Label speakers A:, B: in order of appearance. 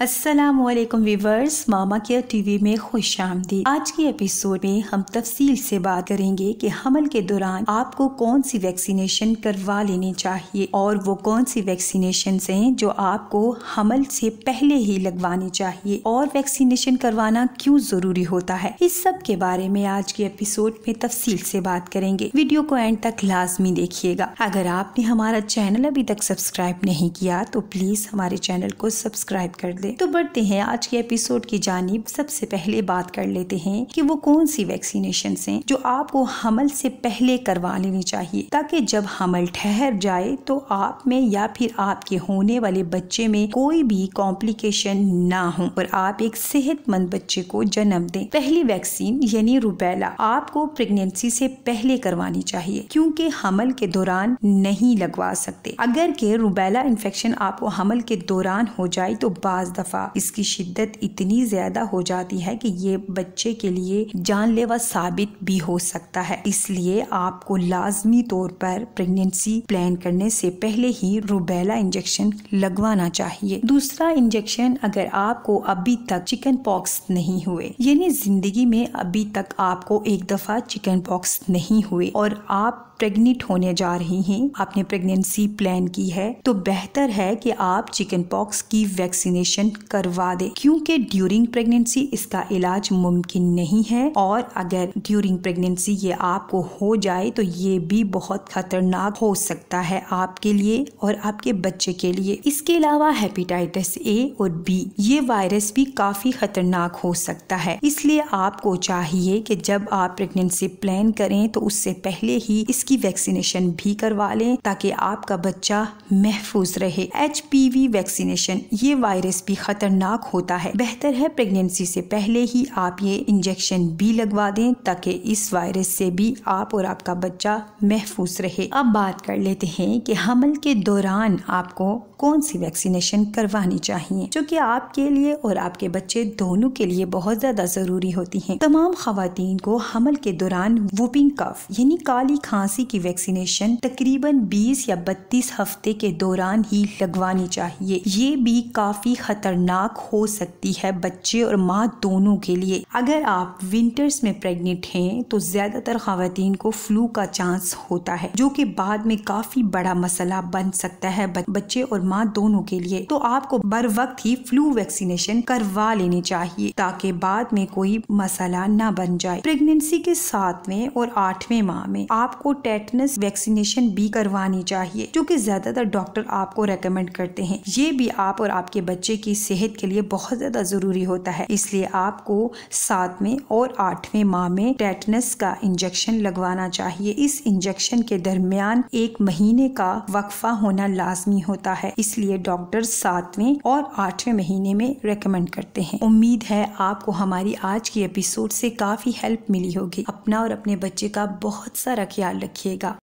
A: अस्सलाम वालेकुम वीवर्स मामा care TV में खुश आमदी आज के एपिसोड में हम तफसील से बात करेंगे कि हमल के दौरान आपको कौन सी वैक्सीनेशन करवा लेनी चाहिए और वो कौन सी वैक्सीनेशन है जो आपको हमल से पहले ही लगवानी चाहिए और वैक्सीनेशन करवाना क्यों जरूरी होता है इस सब के बारे में आज के एपिसोड में तफसील से बात करेंगे वीडियो को एंड तक लाजमी देखिएगा अगर आपने हमारा चैनल अभी तक सब्सक्राइब नहीं किया तो प्लीज हमारे चैनल को सब्सक्राइब कर दें दें तो बढ़ते हैं आज के एपिसोड की जानी सबसे पहले बात कर लेते हैं कि वो कौन सी वैक्सीनेशन हैं जो आपको हमल से पहले करवा लेनी चाहिए ताकि जब हमल ठहर जाए तो आप में या फिर आपके होने वाले बच्चे में कोई भी कॉम्प्लिकेशन ना हो और आप एक सेहतमंद बच्चे को जन्म दें पहली वैक्सीन यानी रूबेला आपको प्रेगनेंसी से पहले करवानी चाहिए क्योंकि हमल के दौरान नहीं लगवा सकते अगर के रूबेला इन्फेक्शन आपको हमल के दौरान हो जाए तो बाज दफ़ा इसकी शिद्दत इतनी ज्यादा हो जाती है कि ये बच्चे के लिए जानलेवा साबित भी हो सकता है इसलिए आपको लाजमी तौर पर प्रेगनेंसी प्लान करने से पहले ही रूबेला इंजेक्शन लगवाना चाहिए दूसरा इंजेक्शन अगर आपको अभी तक चिकन पॉक्स नहीं हुए यानी जिंदगी में अभी तक आपको एक दफ़ा चिकन पॉक्स नहीं हुए और आप प्रेग्नेंट होने जा रही हैं आपने प्रेगनेंसी प्लान की है तो बेहतर है कि आप चिकन पॉक्स की वैक्सीनेशन ऑपरेशन करवा दे क्योंकि ड्यूरिंग प्रेगनेंसी इसका इलाज मुमकिन नहीं है और अगर ड्यूरिंग प्रेगनेंसी ये आपको हो जाए तो ये भी बहुत खतरनाक हो सकता है आपके लिए और आपके बच्चे के लिए इसके अलावा हेपेटाइटिस ए और बी ये वायरस भी काफी खतरनाक हो सकता है इसलिए आपको चाहिए कि जब आप प्रेगनेंसी प्लान करें तो उससे पहले ही इसकी वैक्सीनेशन भी करवा लें ताकि आपका बच्चा महफूज रहे एच वैक्सीनेशन ये वायरस भी खतरनाक होता है बेहतर है प्रेगनेंसी से पहले ही आप ये इंजेक्शन भी लगवा दें ताकि इस वायरस से भी आप और आपका बच्चा महफूज रहे अब बात कर लेते हैं कि हमल के दौरान आपको कौन सी वैक्सीनेशन करवानी चाहिए जो कि आपके लिए और आपके बच्चे दोनों के लिए बहुत ज्यादा जरूरी होती हैं। तमाम खातन को हमल के दौरान वुपिंग कफ यानी काली खांसी की वैक्सीनेशन तकरीबन 20 या 32 हफ्ते के दौरान ही लगवानी चाहिए ये भी काफी खतरनाक खतरनाक हो सकती है बच्चे और माँ दोनों के लिए अगर आप विंटर्स में प्रेग्नेंट हैं तो ज़्यादातर खातन को फ्लू का चांस होता है जो कि बाद में काफ़ी बड़ा मसला बन सकता है बच्चे और माँ दोनों के लिए तो आपको बर वक्त ही फ्लू वैक्सीनेशन करवा लेनी चाहिए ताकि बाद में कोई मसला न बन जाए प्रेगनेंसी के सातवें और आठवें माह में आपको टेटनस वैक्सीनेशन भी करवानी चाहिए जो कि ज्यादातर डॉक्टर आपको रेकमेंड करते हैं ये भी आप और आपके बच्चे की सेहत के लिए बहुत ज़्यादा ज़रूरी होता है इसलिए आपको सातवें और आठवें माह में टेटनस का इंजेक्शन लगवाना चाहिए इस इंजेक्शन के दरमियान एक महीने का वक्फा होना लाजमी होता है इसलिए डॉक्टर सातवें और आठवें महीने में रेकमेंड करते हैं उम्मीद है आपको हमारी आज की एपिसोड से काफ़ी हेल्प मिली होगी अपना और अपने बच्चे का बहुत सारा ख्याल रखिएगा